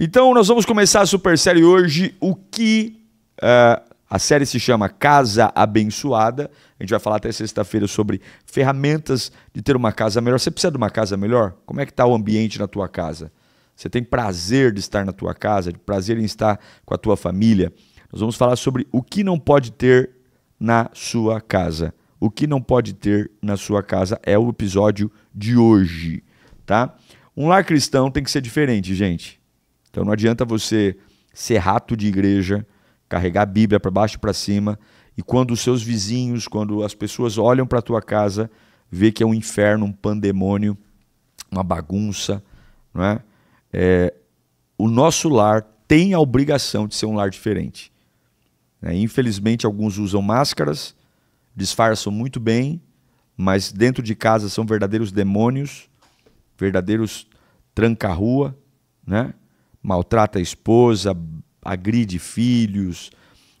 Então nós vamos começar a super série hoje, o que uh, a série se chama Casa Abençoada. A gente vai falar até sexta-feira sobre ferramentas de ter uma casa melhor. Você precisa de uma casa melhor? Como é que está o ambiente na tua casa? Você tem prazer de estar na tua casa, de prazer em estar com a tua família? Nós vamos falar sobre o que não pode ter na sua casa. O que não pode ter na sua casa é o episódio de hoje, tá? Um lar cristão tem que ser diferente, gente. Então não adianta você ser rato de igreja, carregar a Bíblia para baixo e para cima, e quando os seus vizinhos, quando as pessoas olham para a tua casa, vê que é um inferno, um pandemônio, uma bagunça, não é? é o nosso lar tem a obrigação de ser um lar diferente. É, infelizmente, alguns usam máscaras, disfarçam muito bem, mas dentro de casa são verdadeiros demônios, verdadeiros tranca-rua, né? maltrata a esposa, agride filhos,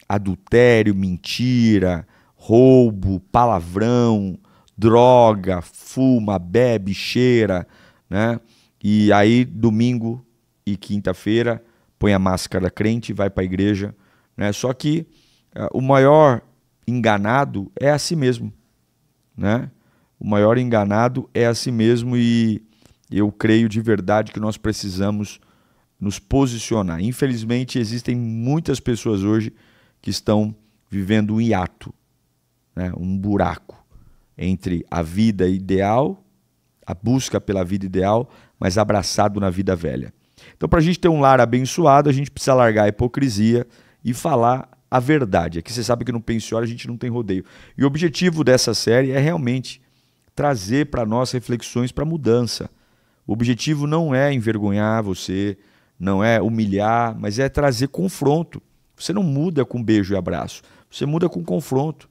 adultério, mentira, roubo, palavrão, droga, fuma, bebe, cheira, né? E aí domingo e quinta-feira põe a máscara crente e vai para a igreja, né? Só que uh, o maior enganado é a si mesmo, né? O maior enganado é a si mesmo e eu creio de verdade que nós precisamos nos posicionar. Infelizmente, existem muitas pessoas hoje que estão vivendo um hiato, né? um buraco entre a vida ideal, a busca pela vida ideal, mas abraçado na vida velha. Então, para a gente ter um lar abençoado, a gente precisa largar a hipocrisia e falar a verdade. Aqui você sabe que no Pensiório a gente não tem rodeio. E o objetivo dessa série é realmente trazer para nós reflexões para mudança. O objetivo não é envergonhar você, não é humilhar, mas é trazer confronto. Você não muda com beijo e abraço, você muda com confronto.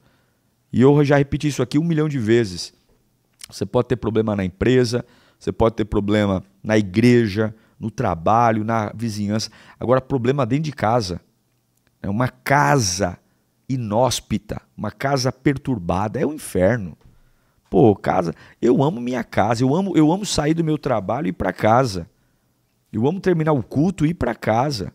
E eu já repeti isso aqui um milhão de vezes. Você pode ter problema na empresa, você pode ter problema na igreja, no trabalho, na vizinhança. Agora, problema dentro de casa. É uma casa inóspita, uma casa perturbada, é o um inferno. Pô, casa, eu amo minha casa, eu amo, eu amo sair do meu trabalho e ir para casa. Eu amo terminar o culto e ir para casa.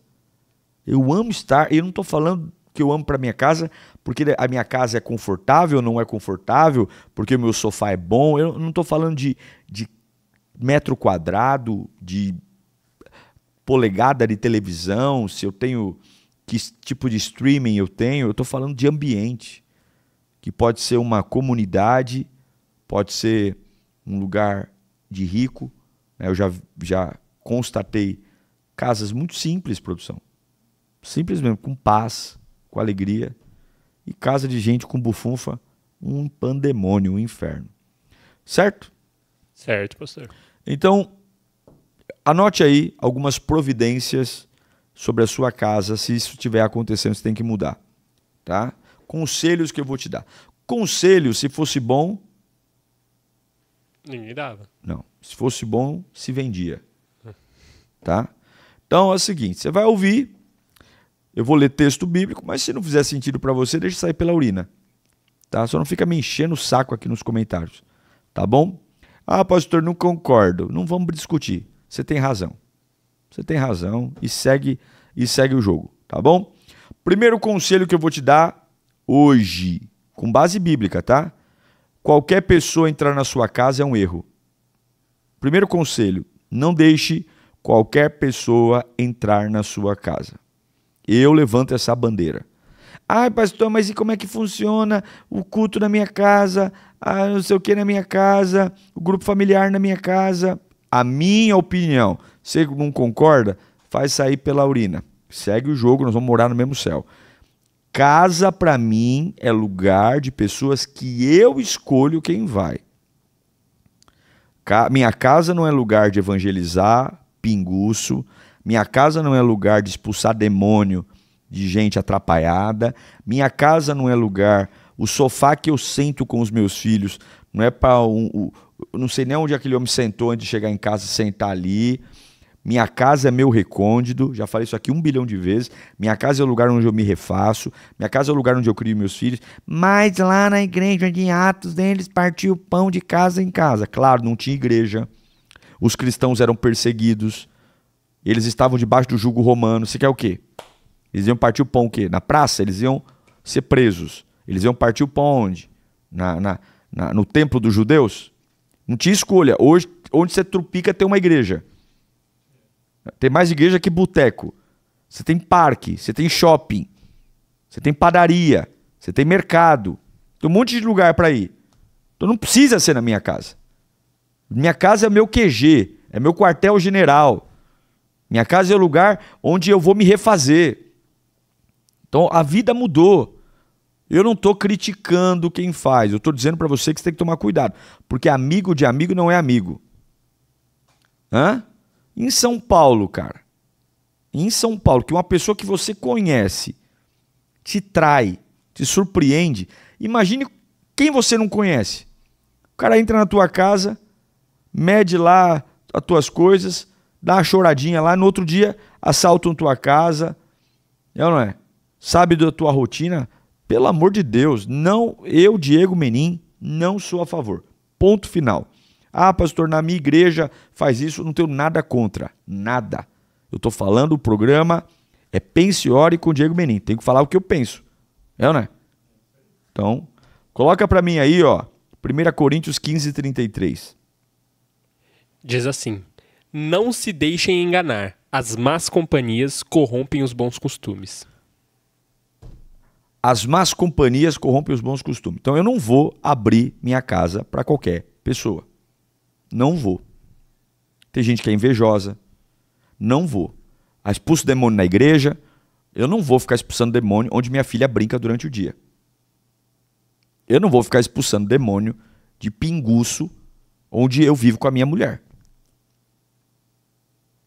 Eu amo estar. Eu não estou falando que eu amo para minha casa porque a minha casa é confortável, ou não é confortável, porque o meu sofá é bom. Eu não estou falando de, de metro quadrado, de polegada de televisão, se eu tenho que tipo de streaming eu tenho. Eu estou falando de ambiente, que pode ser uma comunidade, pode ser um lugar de rico. Né? Eu já, já constatei casas muito simples, produção. Simples mesmo, com paz, com alegria. E casa de gente com bufunfa, um pandemônio, um inferno. Certo? Certo, pastor. Então, anote aí algumas providências sobre a sua casa. Se isso estiver acontecendo, você tem que mudar. Tá? Conselhos que eu vou te dar. Conselho, se fosse bom. Ninguém dava. Não. Se fosse bom, se vendia tá? Então é o seguinte, você vai ouvir, eu vou ler texto bíblico, mas se não fizer sentido para você, deixa sair pela urina, tá? Só não fica me enchendo o saco aqui nos comentários, tá bom? Ah, pastor, não concordo. Não vamos discutir. Você tem razão. Você tem razão e segue e segue o jogo, tá bom? Primeiro conselho que eu vou te dar hoje, com base bíblica, tá? Qualquer pessoa entrar na sua casa é um erro. Primeiro conselho, não deixe qualquer pessoa entrar na sua casa. Eu levanto essa bandeira. Ai, pastor, mas e como é que funciona o culto na minha casa? Ah, não sei o que na minha casa, o grupo familiar na minha casa. A minha opinião, você não concorda? Faz sair pela urina. Segue o jogo, nós vamos morar no mesmo céu. Casa para mim é lugar de pessoas que eu escolho quem vai. Ca minha casa não é lugar de evangelizar, pinguço. Minha casa não é lugar de expulsar demônio de gente atrapalhada. Minha casa não é lugar. O sofá que eu sento com os meus filhos não é para um, um. não sei nem onde aquele homem sentou antes de chegar em casa e sentar ali. Minha casa é meu recôndito, já falei isso aqui um bilhão de vezes. Minha casa é o lugar onde eu me refaço, minha casa é o lugar onde eu crio meus filhos. Mas lá na igreja, de Atos, eles partiam pão de casa em casa. Claro, não tinha igreja os cristãos eram perseguidos, eles estavam debaixo do jugo romano. Você quer o quê? Eles iam partir o pão o quê? Na praça, eles iam ser presos. Eles iam partir o pão onde? Na, na, na, no templo dos judeus? Não tinha escolha. Hoje, onde você trupica, tem uma igreja. Tem mais igreja que boteco. Você tem parque, você tem shopping, você tem padaria, você tem mercado. Tem um monte de lugar para ir. Então não precisa ser na minha casa. Minha casa é meu QG, é meu quartel-general. Minha casa é o lugar onde eu vou me refazer. Então a vida mudou. Eu não estou criticando quem faz, eu estou dizendo para você que você tem que tomar cuidado, porque amigo de amigo não é amigo. Hã? Em São Paulo, cara, em São Paulo, que uma pessoa que você conhece te trai, te surpreende, imagine quem você não conhece. O cara entra na tua casa, mede lá as tuas coisas, dá uma choradinha lá, no outro dia assaltam tua casa. É ou não é? Sabe da tua rotina? Pelo amor de Deus, não, eu, Diego Menin, não sou a favor. Ponto final. Ah, pastor, na minha igreja faz isso, não tenho nada contra. Nada. Eu estou falando, o programa é Pense Ore com o Diego Menin. Tem que falar o que eu penso. É ou não é? Então, coloca para mim aí, ó, 1 Coríntios 15, 33. Diz assim: Não se deixem enganar. As más companhias corrompem os bons costumes. As más companhias corrompem os bons costumes. Então eu não vou abrir minha casa para qualquer pessoa. Não vou. Tem gente que é invejosa. Não vou. Expulso demônio na igreja. Eu não vou ficar expulsando demônio onde minha filha brinca durante o dia. Eu não vou ficar expulsando demônio de pinguço onde eu vivo com a minha mulher.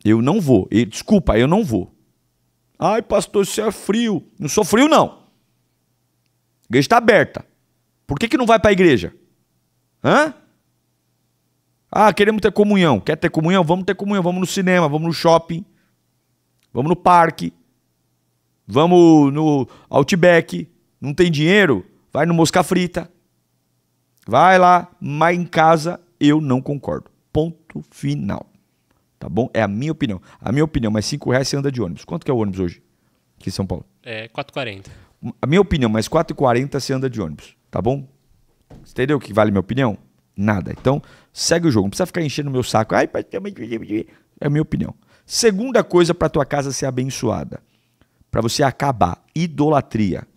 Eu não vou. desculpa, eu não vou. Ai, pastor, você é frio. Não sou frio, não. A igreja está aberta. Por que, que não vai para a igreja? Hã? Ah, queremos ter comunhão. Quer ter comunhão? Vamos ter comunhão. Vamos no cinema, vamos no shopping, vamos no parque, vamos no Outback. Não tem dinheiro? Vai no Mosca Frita. Vai lá, mas em casa eu não concordo. Ponto final tá bom? É a minha opinião. A minha opinião, mas 5 reais você anda de ônibus. Quanto que é o ônibus hoje? Aqui em São Paulo? É, 4,40. A minha opinião, mas 4,40 você anda de ônibus, tá bom? Entendeu o que vale a minha opinião? Nada. Então, segue o jogo. Não precisa ficar enchendo o meu saco. Ai, é a minha opinião. Segunda coisa para tua casa ser abençoada. Para você acabar. Idolatria.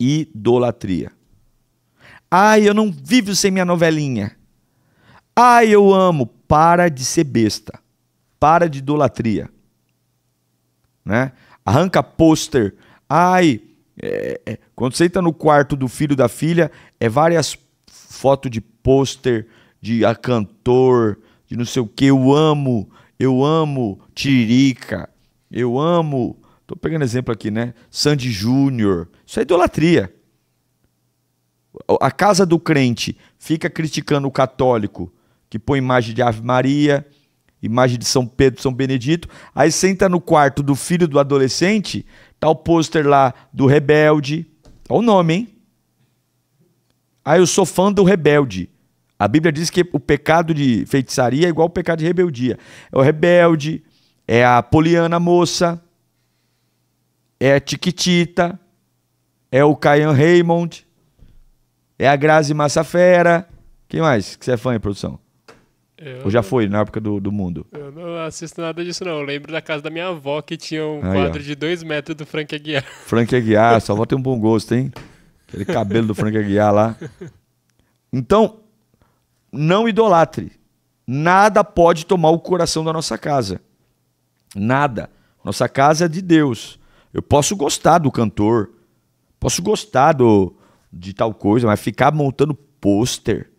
Idolatria. Ai, eu não vivo sem minha novelinha. Ai, eu amo para de ser besta. Para de idolatria. Né? Arranca pôster. Ai, é, é. quando você entra no quarto do filho da filha, é várias fotos de pôster, de a cantor, de não sei o que. Eu amo, eu amo Tirica, eu amo. Tô pegando exemplo aqui, né? Sandy Júnior. Isso é idolatria. A casa do crente fica criticando o católico que põe imagem de Ave Maria, imagem de São Pedro, São Benedito. Aí senta no quarto do filho do adolescente, tá o pôster lá do rebelde. Olha o nome, hein? Aí ah, eu sou fã do rebelde. A Bíblia diz que o pecado de feitiçaria é igual o pecado de rebeldia. É o rebelde, é a Poliana moça, é a Tiquitita, é o Caian Raymond, é a Grazi Massafera. Quem mais que você é fã em produção? Eu Ou já foi na época do, do mundo? Eu não assisto nada disso, não. Eu lembro da casa da minha avó que tinha um Aí, quadro ó. de dois metros do Frank Aguiar. Frank Aguiar, sua avó tem um bom gosto, hein? Aquele cabelo do Frank Aguiar lá. Então, não idolatre. Nada pode tomar o coração da nossa casa. Nada. Nossa casa é de Deus. Eu posso gostar do cantor, posso gostar do, de tal coisa, mas ficar montando pôster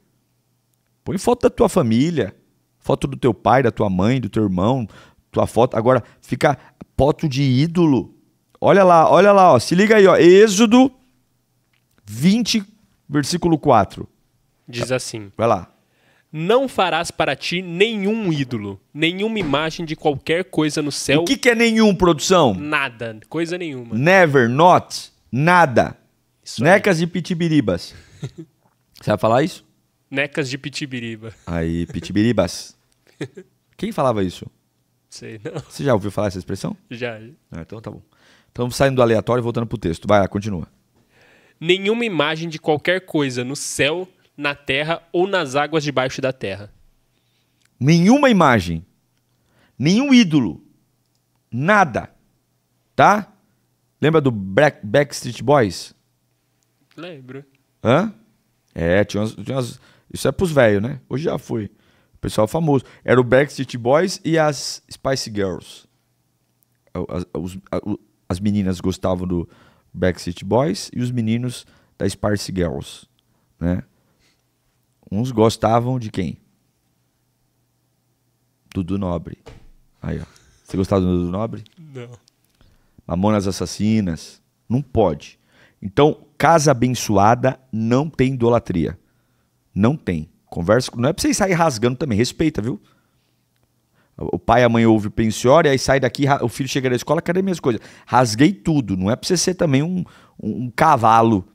Põe foto da tua família, foto do teu pai, da tua mãe, do teu irmão, tua foto. Agora, fica foto de ídolo. Olha lá, olha lá, ó. se liga aí, ó. Êxodo 20, versículo 4. Diz assim: Vai lá. Não farás para ti nenhum ídolo, nenhuma imagem de qualquer coisa no céu. O que, que é nenhum, produção? Nada, coisa nenhuma. Never, not, nada. Isso Necas aí. e pitibiribas. Você vai falar isso? Necas de Pitibiriba. Aí, Pitibiribas. Quem falava isso? Sei, não. Você já ouviu falar essa expressão? Já. Ah, então tá bom. Então saindo do aleatório e voltando pro texto. Vai continua. Nenhuma imagem de qualquer coisa no céu, na terra ou nas águas debaixo da terra. Nenhuma imagem. Nenhum ídolo. Nada. Tá? Lembra do Backstreet Boys? Lembro. Hã? É, tinha umas, tinha umas, isso é pros velhos, né? Hoje já foi. O pessoal famoso. Era o Backstreet Boys e as Spice Girls. As, as meninas gostavam do Backstreet Boys e os meninos da Spice Girls, né? Uns gostavam de quem? Dudu Nobre. Aí, ó. Você gostava do Dudu Nobre? Não. Mamonas Assassinas. Não pode. Então, casa abençoada não tem idolatria. Não tem. Conversa, não é pra vocês sair rasgando também, respeita, viu? O pai e a mãe ouvem o e aí sai daqui, o filho chega na escola, cadê minhas coisas? Rasguei tudo, não é pra você ser também um, um, um cavalo.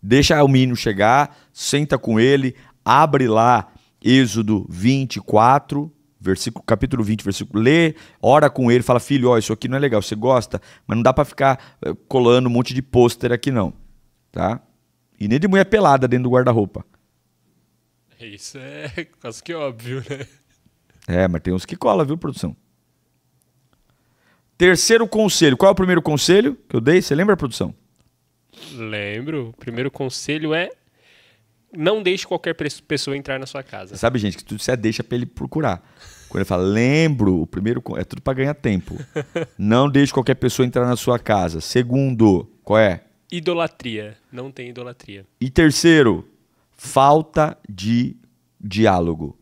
Deixa o menino chegar, senta com ele, abre lá Êxodo 24, versículo, capítulo 20, versículo, lê, ora com ele, fala, filho, ó, isso aqui não é legal, você gosta, mas não dá para ficar eh, colando um monte de pôster aqui não, tá? E nem de mulher pelada dentro do guarda-roupa. É, isso é quase que óbvio, né? É, mas tem uns que cola, viu, produção? Terceiro conselho. Qual é o primeiro conselho que eu dei? Você lembra, produção? Lembro. O primeiro conselho é não deixe qualquer pessoa entrar na sua casa. Sabe, gente, que tudo você é deixa para ele procurar. Quando ele fala, lembro, o primeiro é tudo para ganhar tempo. não deixe qualquer pessoa entrar na sua casa. Segundo, qual é? Idolatria. Não tem idolatria. E terceiro, Falta de diálogo.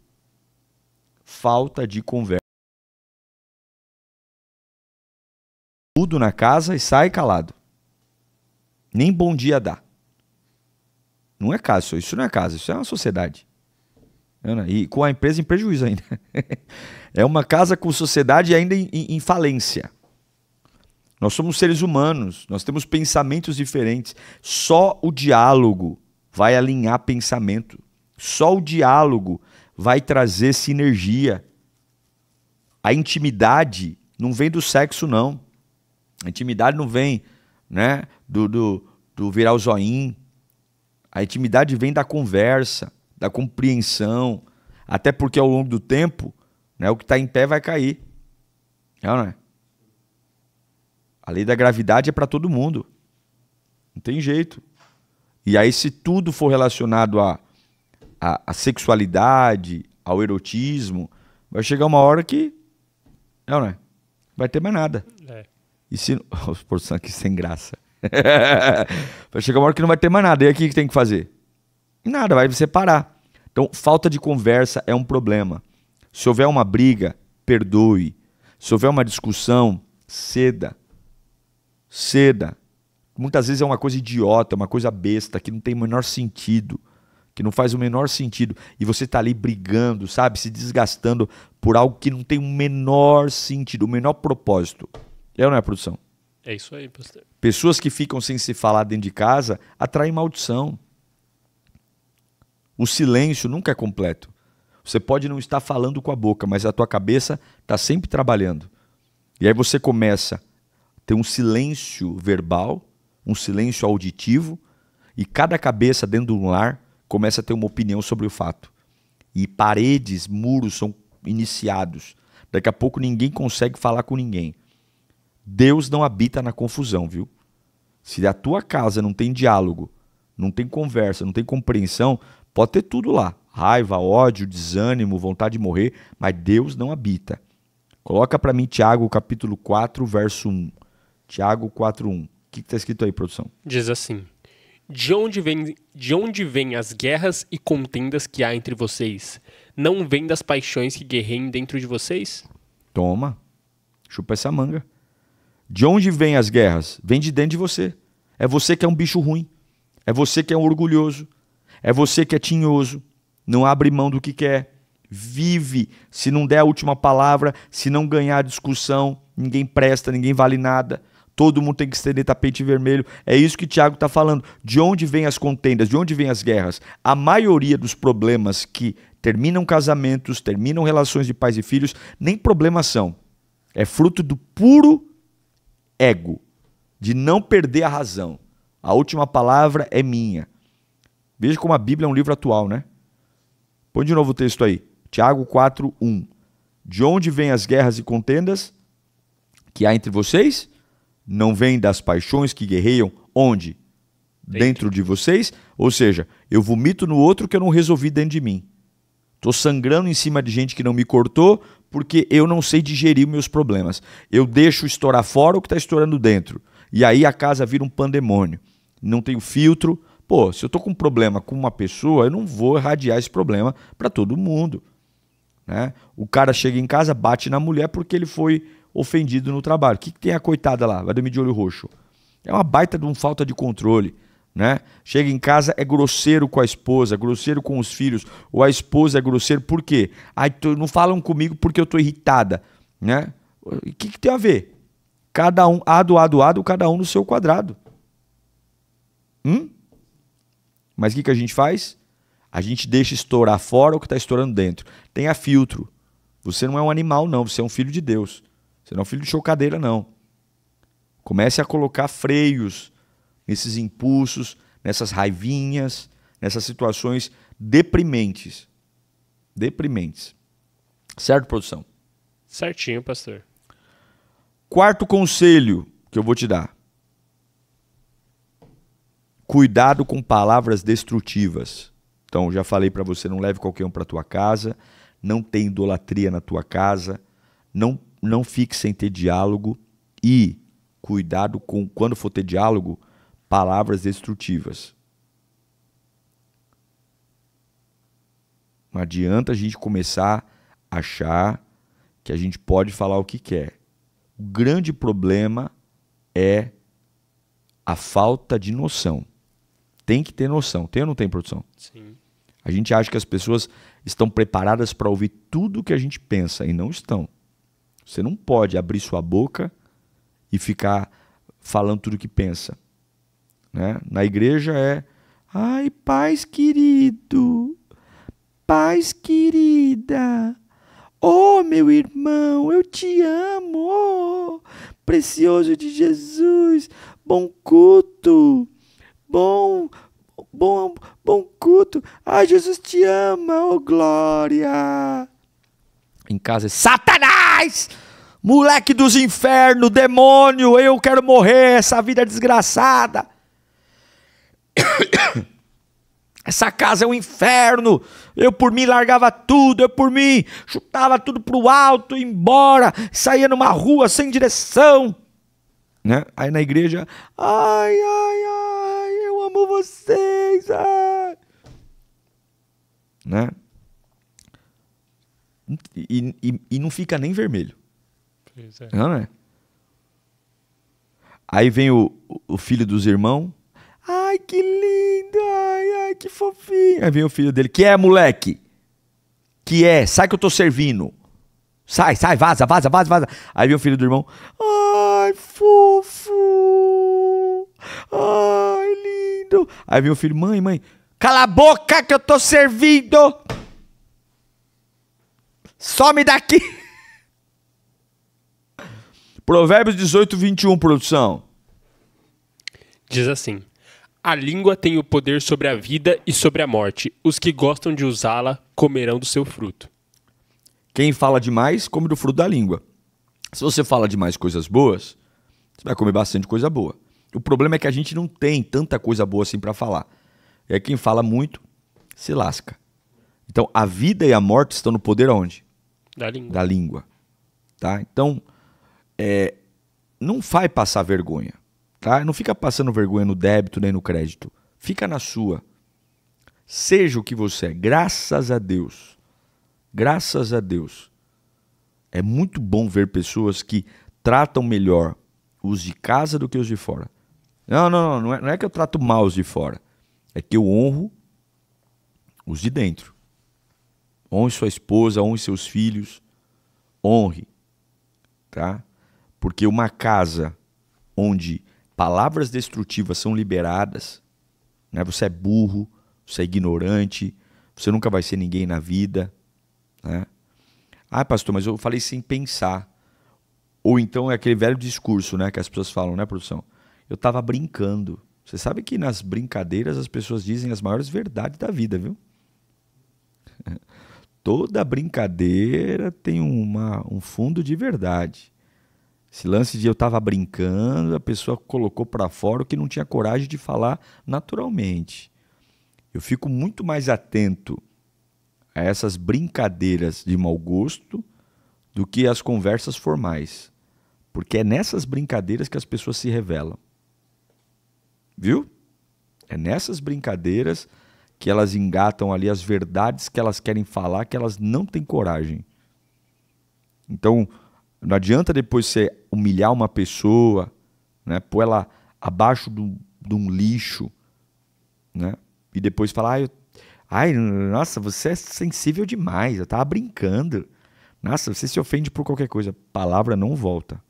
Falta de conversa. Tudo na casa e sai calado. Nem bom dia dá. Não é casa, isso não é casa, isso é uma sociedade. E com a empresa em prejuízo ainda. é uma casa com sociedade ainda em, em falência. Nós somos seres humanos, nós temos pensamentos diferentes. Só o diálogo vai alinhar pensamento. Só o diálogo vai trazer sinergia. A intimidade não vem do sexo, não. A intimidade não vem né, do, do, do virar o zoinho. A intimidade vem da conversa, da compreensão. Até porque ao longo do tempo, né, o que está em pé vai cair. É, não é? A lei da gravidade é para todo mundo. Não tem jeito. E aí, se tudo for relacionado à, à, sexualidade, ao erotismo, vai chegar uma hora que. É não, né? Vai ter mais nada. É. E se. Os porção aqui sem graça. vai chegar uma hora que não vai ter mais nada. E aqui o que tem que fazer? Nada, vai separar. Então, falta de conversa é um problema. Se houver uma briga, perdoe. Se houver uma discussão, ceda. Ceda muitas vezes é uma coisa idiota, uma coisa besta, que não tem o menor sentido, que não faz o menor sentido. E você está ali brigando, sabe? Se desgastando por algo que não tem o menor sentido, o menor propósito. É ou não é, produção? É isso aí, pastor. Pessoas que ficam sem se falar dentro de casa atraem maldição. O silêncio nunca é completo. Você pode não estar falando com a boca, mas a tua cabeça está sempre trabalhando. E aí você começa a ter um silêncio verbal um silêncio auditivo e cada cabeça dentro de um lar começa a ter uma opinião sobre o fato. E paredes, muros são iniciados. Daqui a pouco ninguém consegue falar com ninguém. Deus não habita na confusão, viu? Se a tua casa não tem diálogo, não tem conversa, não tem compreensão, pode ter tudo lá: raiva, ódio, desânimo, vontade de morrer, mas Deus não habita. Coloca para mim Tiago capítulo 4, verso 1. Tiago 4, 1 que está escrito aí, produção? Diz assim: de onde, vem, de onde vem as guerras e contendas que há entre vocês? Não vem das paixões que guerreiam dentro de vocês? Toma, chupa essa manga. De onde vêm as guerras? Vem de dentro de você. É você que é um bicho ruim. É você que é um orgulhoso. É você que é tinhoso. Não abre mão do que quer vive. Se não der a última palavra, se não ganhar a discussão, ninguém presta, ninguém vale nada todo mundo tem que estender tapete vermelho. É isso que Tiago está falando. De onde vêm as contendas? De onde vêm as guerras? A maioria dos problemas que terminam casamentos, terminam relações de pais e filhos, nem problemas são. É fruto do puro ego, de não perder a razão. A última palavra é minha. Veja como a Bíblia é um livro atual, né? Põe de novo o texto aí. Tiago 4, 1. De onde vêm as guerras e contendas que há entre vocês? não vem das paixões que guerreiam onde? Dentro. dentro de vocês? Ou seja, eu vomito no outro que eu não resolvi dentro de mim. Tô sangrando em cima de gente que não me cortou porque eu não sei digerir meus problemas. Eu deixo estourar fora o que está estourando dentro. E aí a casa vira um pandemônio. Não tenho filtro. Pô, se eu tô com um problema com uma pessoa, eu não vou irradiar esse problema para todo mundo. Né? O cara chega em casa, bate na mulher porque ele foi ofendido no trabalho. O que, que tem a coitada lá? Vai dormir de olho roxo. É uma baita de uma falta de controle. Né? Chega em casa, é grosseiro com a esposa, grosseiro com os filhos, ou a esposa é grosseiro, por quê? Ai, tô, não falam comigo porque eu tô irritada, né? O que, que tem a ver? Cada um, ado, ado, ado, cada um no seu quadrado. Hum? Mas o que, que a gente faz? A gente deixa estourar fora o que está estourando dentro. Tenha filtro. Você não é um animal, não, você é um filho de Deus. Você não é filho de chocadeira, não. Comece a colocar freios nesses impulsos, nessas raivinhas, nessas situações deprimentes. Deprimentes. Certo, produção? Certinho, pastor. Quarto conselho que eu vou te dar: cuidado com palavras destrutivas. Então, já falei para você, não leve qualquer um para tua casa, não tem idolatria na tua casa, não não fique sem ter diálogo e cuidado com, quando for ter diálogo, palavras destrutivas. Não adianta a gente começar a achar que a gente pode falar o que quer. O grande problema é a falta de noção. Tem que ter noção. Tem ou não tem, produção? Sim. A gente acha que as pessoas estão preparadas para ouvir tudo o que a gente pensa e não estão. Você não pode abrir sua boca e ficar falando tudo o que pensa. Né? Na igreja é, ai, paz querido, paz querida, oh meu irmão, eu te amo, oh, precioso de Jesus, bom culto, bom, bom, bom culto, ai, Jesus te ama, oh glória. Em casa é Satanás! Satanás! Moleque dos infernos, demônio, eu quero morrer, essa vida é desgraçada. Essa casa é um inferno. Eu por mim largava tudo, eu por mim chutava tudo pro alto, embora, saía numa rua sem direção. Né? Aí na igreja, ai, ai, ai, eu amo vocês. Ai. Né? E, e, e não fica nem vermelho. Pois é. Não é? Aí vem o, o filho dos irmãos. Ai, que lindo! Ai, ai, que fofinho! Aí vem o filho dele. Que é, moleque? Que é? Sai que eu tô servindo. Sai, sai, vaza, vaza, vaza, vaza. Aí vem o filho do irmão. Ai, fofo! Ai, lindo! Aí vem o filho. Mãe, mãe. Cala a boca que eu tô servindo! Some daqui! Provérbios 18, 21, produção. Diz assim: A língua tem o poder sobre a vida e sobre a morte. Os que gostam de usá-la comerão do seu fruto. Quem fala demais, come do fruto da língua. Se você fala demais coisas boas, você vai comer bastante coisa boa. O problema é que a gente não tem tanta coisa boa assim para falar. É quem fala muito se lasca. Então a vida e a morte estão no poder onde? da língua. Da língua tá? Então, é, não faz passar vergonha. Tá? Não fica passando vergonha no débito nem no crédito. Fica na sua. Seja o que você é, graças a Deus. Graças a Deus. É muito bom ver pessoas que tratam melhor os de casa do que os de fora. Não, não, não, não é, não é que eu trato mal os de fora. É que eu honro os de dentro. Honre sua esposa, honre seus filhos. Honre, tá? Porque uma casa onde palavras destrutivas são liberadas, né? Você é burro, você é ignorante, você nunca vai ser ninguém na vida, né? Ah, pastor, mas eu falei sem pensar. Ou então é aquele velho discurso, né, que as pessoas falam, né, produção? Eu tava brincando. Você sabe que nas brincadeiras as pessoas dizem as maiores verdades da vida, viu? toda brincadeira tem uma, um fundo de verdade. Esse lance de eu estava brincando, a pessoa colocou para fora o que não tinha coragem de falar naturalmente. Eu fico muito mais atento a essas brincadeiras de mau gosto do que as conversas formais. Porque é nessas brincadeiras que as pessoas se revelam. Viu? É nessas brincadeiras que elas engatam ali, as verdades que elas querem falar, que elas não têm coragem. Então, não adianta depois você humilhar uma pessoa, né, pôr ela abaixo de um lixo, né, e depois falar, ah, eu, ai, nossa, você é sensível demais, eu tava brincando. Nossa, você se ofende por qualquer coisa. Palavra não volta.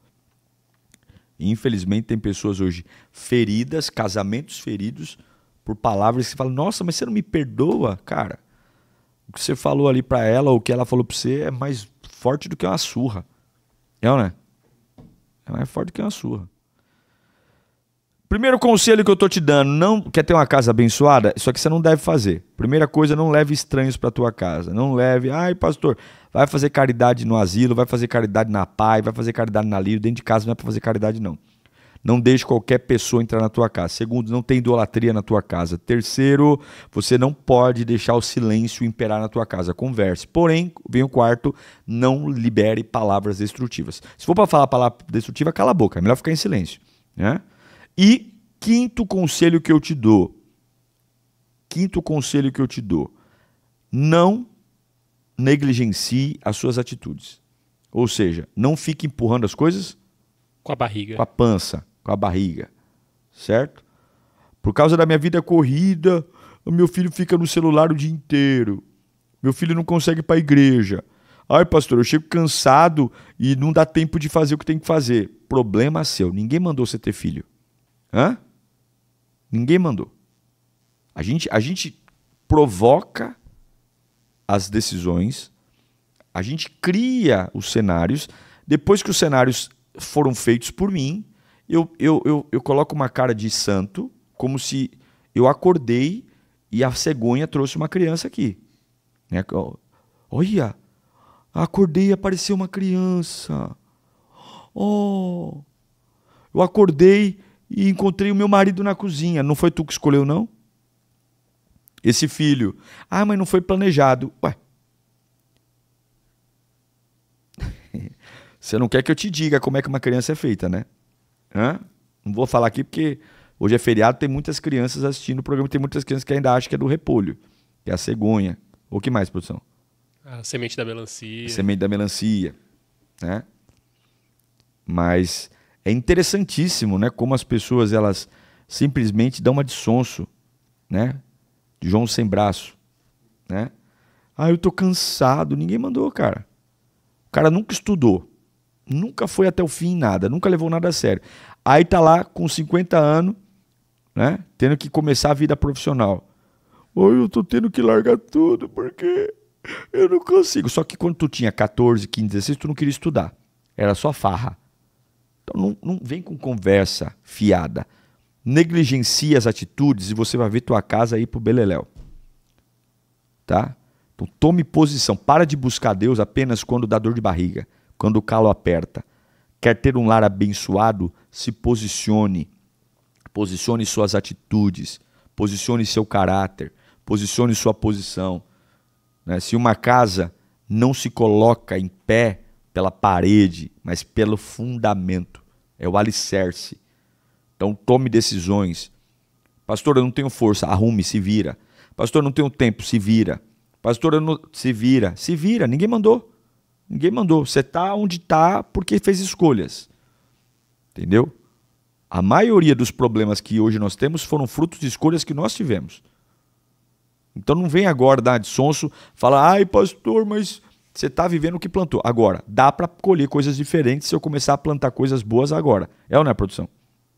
Infelizmente, tem pessoas hoje feridas, casamentos feridos, por palavras que você fala, nossa, mas você não me perdoa, cara. O que você falou ali para ela, ou o que ela falou pra você, é mais forte do que uma surra. É ou não é? É mais forte do que uma surra. Primeiro conselho que eu tô te dando, não quer ter uma casa abençoada, isso aqui você não deve fazer. Primeira coisa, não leve estranhos para tua casa. Não leve, ai pastor, vai fazer caridade no asilo, vai fazer caridade na PAI, vai fazer caridade na Lírio, dentro de casa não é para fazer caridade não não deixe qualquer pessoa entrar na tua casa. Segundo, não tem idolatria na tua casa. Terceiro, você não pode deixar o silêncio imperar na tua casa. Converse. Porém, vem o quarto, não libere palavras destrutivas. Se for para falar palavra destrutiva, cala a boca. É melhor ficar em silêncio. Né? E quinto conselho que eu te dou. Quinto conselho que eu te dou. Não negligencie as suas atitudes. Ou seja, não fique empurrando as coisas com a barriga. Com a pança com a barriga, certo? Por causa da minha vida corrida, o meu filho fica no celular o dia inteiro. Meu filho não consegue ir para a igreja. Ai, pastor, eu chego cansado e não dá tempo de fazer o que tem que fazer. Problema seu. Ninguém mandou você ter filho. Hã? Ninguém mandou. A gente, a gente provoca as decisões, a gente cria os cenários. Depois que os cenários foram feitos por mim, eu, eu, eu, eu coloco uma cara de santo, como se eu acordei e a cegonha trouxe uma criança aqui. Né? Olha, acordei e apareceu uma criança. Oh, eu acordei e encontrei o meu marido na cozinha. Não foi tu que escolheu, não? Esse filho. Ah, mas não foi planejado. Ué. Você não quer que eu te diga como é que uma criança é feita, né? Hã? Não vou falar aqui porque hoje é feriado, tem muitas crianças assistindo o programa, tem muitas crianças que ainda acham que é do repolho, que é a cegonha. Ou que mais, produção? A semente da melancia. A semente da melancia, né? Mas é interessantíssimo, né, como as pessoas elas simplesmente dão uma de sonso, né? De João sem braço, né? Ah, eu tô cansado, ninguém mandou, cara. O cara nunca estudou. Nunca foi até o fim em nada, nunca levou nada a sério. Aí tá lá com 50 anos, né? Tendo que começar a vida profissional. Oi, eu tô tendo que largar tudo porque eu não consigo. Só que quando tu tinha 14, 15, 16, tu não queria estudar. Era só farra. Então não, não vem com conversa fiada. Negligencia as atitudes e você vai ver tua casa aí pro beleléu. Tá? Então tome posição. Para de buscar Deus apenas quando dá dor de barriga quando o calo aperta. Quer ter um lar abençoado? Se posicione. Posicione suas atitudes, posicione seu caráter, posicione sua posição. Né? Se uma casa não se coloca em pé pela parede, mas pelo fundamento, é o alicerce. Então tome decisões. Pastor, eu não tenho força, arrume, se vira. Pastor, eu não tenho tempo, se vira. Pastor, eu não... se vira, se vira, ninguém mandou. Ninguém mandou. Você está onde está porque fez escolhas. Entendeu? A maioria dos problemas que hoje nós temos foram frutos de escolhas que nós tivemos. Então não vem agora dar de sonso, falar, ai pastor, mas você está vivendo o que plantou. Agora, dá para colher coisas diferentes se eu começar a plantar coisas boas agora. É ou não é, produção?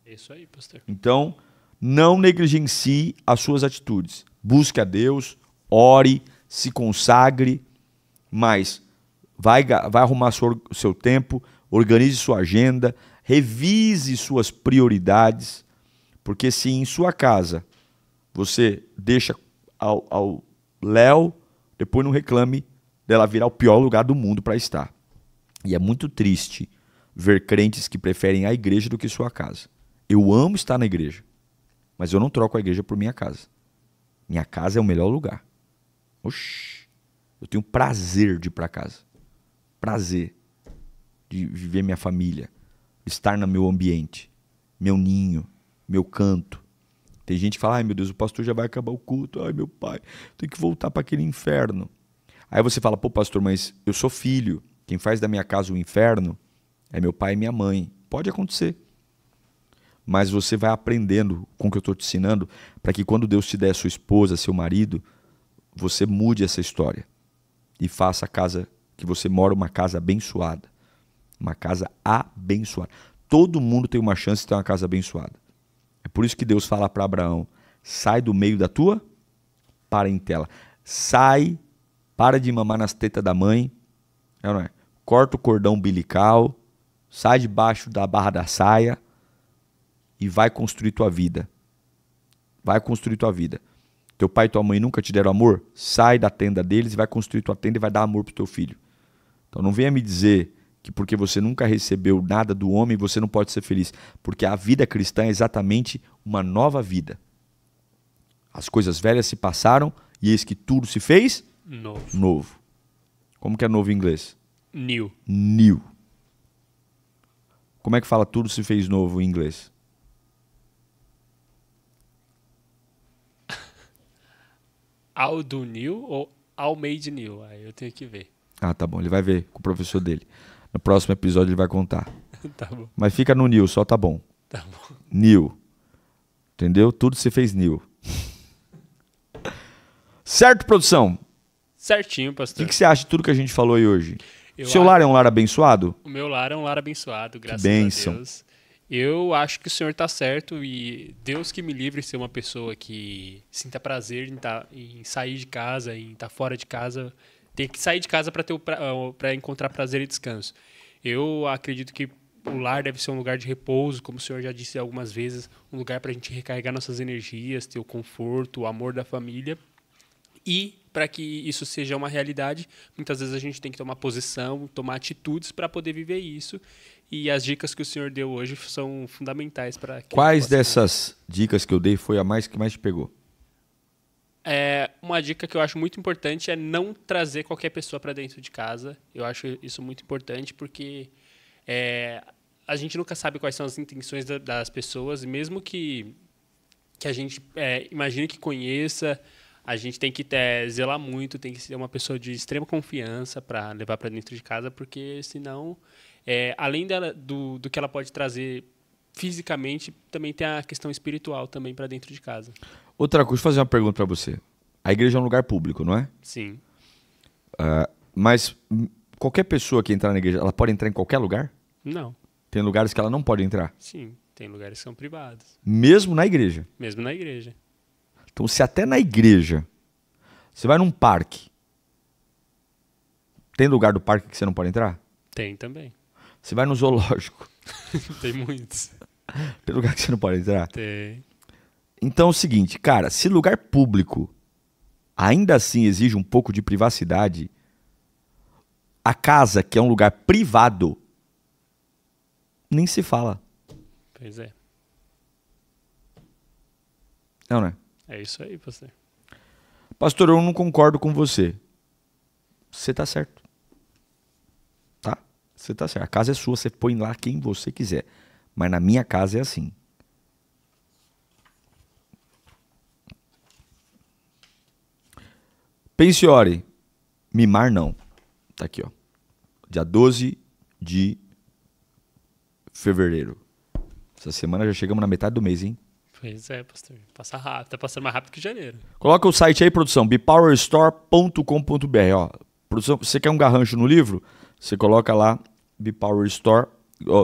É isso aí, pastor. Então, não negligencie as suas atitudes. Busque a Deus, ore, se consagre, mas vai, vai arrumar seu, seu tempo, organize sua agenda, revise suas prioridades, porque se em sua casa você deixa ao Léo, depois não reclame dela virar o pior lugar do mundo para estar. E é muito triste ver crentes que preferem a igreja do que sua casa. Eu amo estar na igreja, mas eu não troco a igreja por minha casa. Minha casa é o melhor lugar. Oxi, eu tenho prazer de ir para casa prazer de viver minha família, estar no meu ambiente, meu ninho, meu canto. Tem gente que fala: ai meu Deus, o pastor já vai acabar o culto, ai meu pai, tem que voltar para aquele inferno. Aí você fala: pô, pastor, mas eu sou filho, quem faz da minha casa o inferno é meu pai e minha mãe. Pode acontecer. Mas você vai aprendendo com o que eu estou te ensinando para que quando Deus te der sua esposa, seu marido, você mude essa história e faça a casa que você mora uma casa abençoada. Uma casa abençoada. Todo mundo tem uma chance de ter uma casa abençoada. É por isso que Deus fala para Abraão: sai do meio da tua parentela. Sai, para de mamar nas tetas da mãe. É, não é? Corta o cordão umbilical, sai debaixo da barra da saia e vai construir tua vida. Vai construir tua vida. Teu pai e tua mãe nunca te deram amor? Sai da tenda deles e vai construir tua tenda e vai dar amor pro teu filho. Então não venha me dizer que porque você nunca recebeu nada do homem, você não pode ser feliz, porque a vida cristã é exatamente uma nova vida. As coisas velhas se passaram e eis que tudo se fez novo. novo. Como que é novo em inglês? New. New. Como é que fala tudo se fez novo em inglês? All do new ou all made new? Aí eu tenho que ver. Ah, tá bom. Ele vai ver com o professor dele. No próximo episódio ele vai contar. tá bom. Mas fica no Nil, só tá bom. Tá bom. Nil. Entendeu? Tudo se fez Nil. certo, produção? Certinho, pastor. O que, que, você acha de tudo que a gente falou aí hoje? Eu Seu lar é um lar abençoado? O meu lar é um lar abençoado, graças a Deus. Eu acho que o senhor está certo e Deus que me livre de ser uma pessoa que sinta prazer em, tá, em sair de casa, em estar tá fora de casa tem que sair de casa para ter para encontrar prazer e descanso. Eu acredito que o lar deve ser um lugar de repouso, como o senhor já disse algumas vezes, um lugar para a gente recarregar nossas energias, ter o conforto, o amor da família. E para que isso seja uma realidade, muitas vezes a gente tem que tomar posição, tomar atitudes para poder viver isso. E as dicas que o senhor deu hoje são fundamentais para. Quais dessas dicas que eu dei foi a mais que mais te pegou? É, uma dica que eu acho muito importante é não trazer qualquer pessoa para dentro de casa. Eu acho isso muito importante porque é, a gente nunca sabe quais são as intenções da, das pessoas, mesmo que, que a gente é, imagine que conheça. A gente tem que ter, é, zelar muito, tem que ser uma pessoa de extrema confiança para levar para dentro de casa, porque senão, é, além dela, do, do que ela pode trazer fisicamente, também tem a questão espiritual também para dentro de casa. Outra coisa, deixa eu fazer uma pergunta para você. A igreja é um lugar público, não é? Sim. Uh, mas qualquer pessoa que entrar na igreja, ela pode entrar em qualquer lugar? Não. Tem lugares que ela não pode entrar? Sim, tem lugares que são privados. Mesmo na igreja? Mesmo na igreja. Então, se até na igreja, você vai num parque, tem lugar do parque que você não pode entrar? Tem também. Você vai no zoológico? tem muitos. Tem lugar que você não pode entrar? Tem. Então é o seguinte, cara, se lugar público ainda assim exige um pouco de privacidade, a casa, que é um lugar privado, nem se fala. Pois é. é não, né? É isso aí, pastor. Pastor, eu não concordo com você. Você tá certo. Tá? Você tá certo. A casa é sua, você põe lá quem você quiser. Mas na minha casa é assim. Pensiore, mimar não. Tá aqui, ó. Dia 12 de fevereiro. Essa semana já chegamos na metade do mês, hein? Pois é, pastor. Passa rápido. Tá passando mais rápido que janeiro. Coloca o site aí, produção. bepowerstore.com.br, ó. Produção, você quer um garrancho no livro? Você coloca lá BePowerStore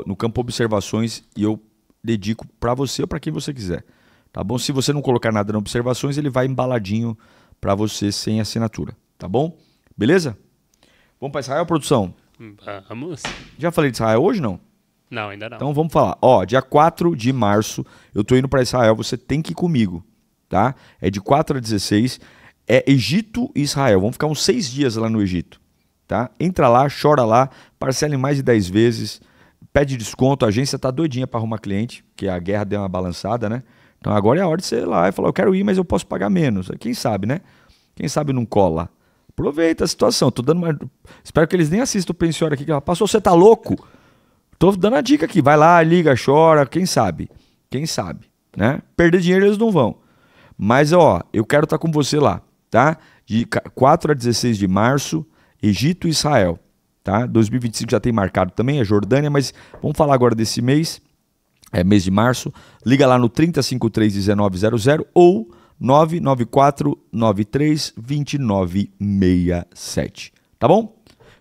no campo observações e eu dedico para você ou para quem você quiser. Tá bom? Se você não colocar nada na observações, ele vai embaladinho para você sem assinatura, tá bom? Beleza? Vamos para Israel, produção? Vamos. Já falei de Israel hoje não? Não, ainda não. Então vamos falar. Ó, dia 4 de março eu tô indo para Israel, você tem que ir comigo, tá? É de 4 a 16. É Egito e Israel. Vamos ficar uns seis dias lá no Egito, tá? Entra lá, chora lá, parcele mais de 10 vezes, pede desconto. A agência tá doidinha para arrumar cliente, porque a guerra deu uma balançada, né? Então agora é a hora de você ir lá e falar, eu quero ir, mas eu posso pagar menos. Quem sabe, né? Quem sabe não cola. Aproveita a situação. Tô dando uma... Espero que eles nem assistam o pensionário aqui que ela passou. Você tá louco? Tô dando a dica aqui. Vai lá, liga, chora. Quem sabe? Quem sabe? Né? Perder dinheiro eles não vão. Mas ó, eu quero estar tá com você lá, tá? De 4 a 16 de março, Egito e Israel, tá? 2025 já tem marcado também, a é Jordânia, mas vamos falar agora desse mês é, mês de março, liga lá no 3053-1900 ou 994-93-2967. Tá bom?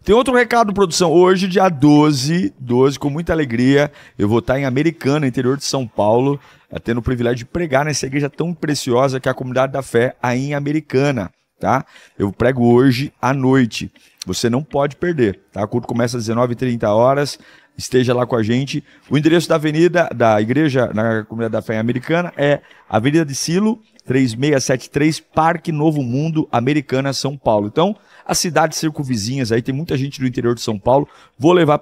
Tem outro recado, produção. Hoje, dia 12, 12, com muita alegria, eu vou estar em Americana, interior de São Paulo, eh, tendo o privilégio de pregar nessa igreja tão preciosa que é a Comunidade da Fé, aí em Americana, tá? Eu prego hoje à noite. Você não pode perder, tá? O culto começa às 19h30 horas esteja lá com a gente. O endereço da avenida, da igreja na comunidade da fé americana é Avenida de Silo, 3673, Parque Novo Mundo, Americana, São Paulo. Então, as cidades circunvizinhas aí, tem muita gente do interior de São Paulo. Vou levar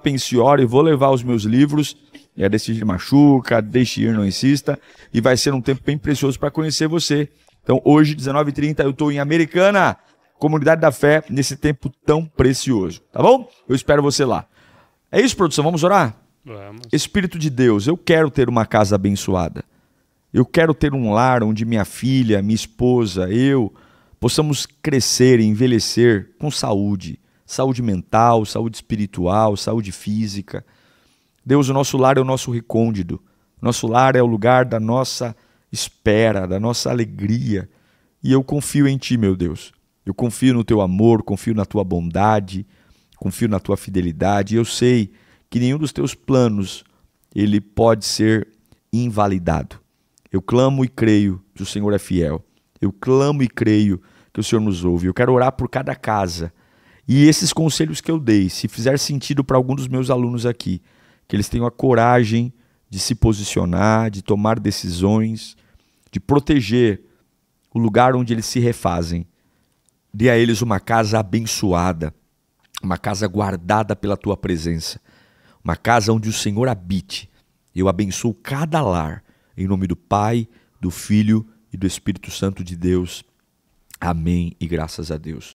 e vou levar os meus livros. É Decide Machuca, Deixe Ir, Não Insista. E vai ser um tempo bem precioso para conhecer você. Então, hoje, 19h30, eu estou em Americana, Comunidade da Fé, nesse tempo tão precioso. Tá bom? Eu espero você lá. É isso, produção? Vamos orar? Vamos. Espírito de Deus, eu quero ter uma casa abençoada. Eu quero ter um lar onde minha filha, minha esposa, eu possamos crescer e envelhecer com saúde, saúde mental, saúde espiritual, saúde física. Deus, o nosso lar é o nosso recôndito. Nosso lar é o lugar da nossa espera, da nossa alegria. E eu confio em ti, meu Deus. Eu confio no teu amor, confio na tua bondade, confio na tua fidelidade, e eu sei que nenhum dos teus planos ele pode ser invalidado. Eu clamo e creio que o Senhor é fiel. Eu clamo e creio que o Senhor nos ouve. Eu quero orar por cada casa. E esses conselhos que eu dei, se fizer sentido para algum dos meus alunos aqui, que eles tenham a coragem de se posicionar, de tomar decisões, de proteger o lugar onde eles se refazem. Dê a eles uma casa abençoada uma casa guardada pela tua presença, uma casa onde o Senhor habite. Eu abençoo cada lar, em nome do Pai, do Filho e do Espírito Santo de Deus. Amém e graças a Deus.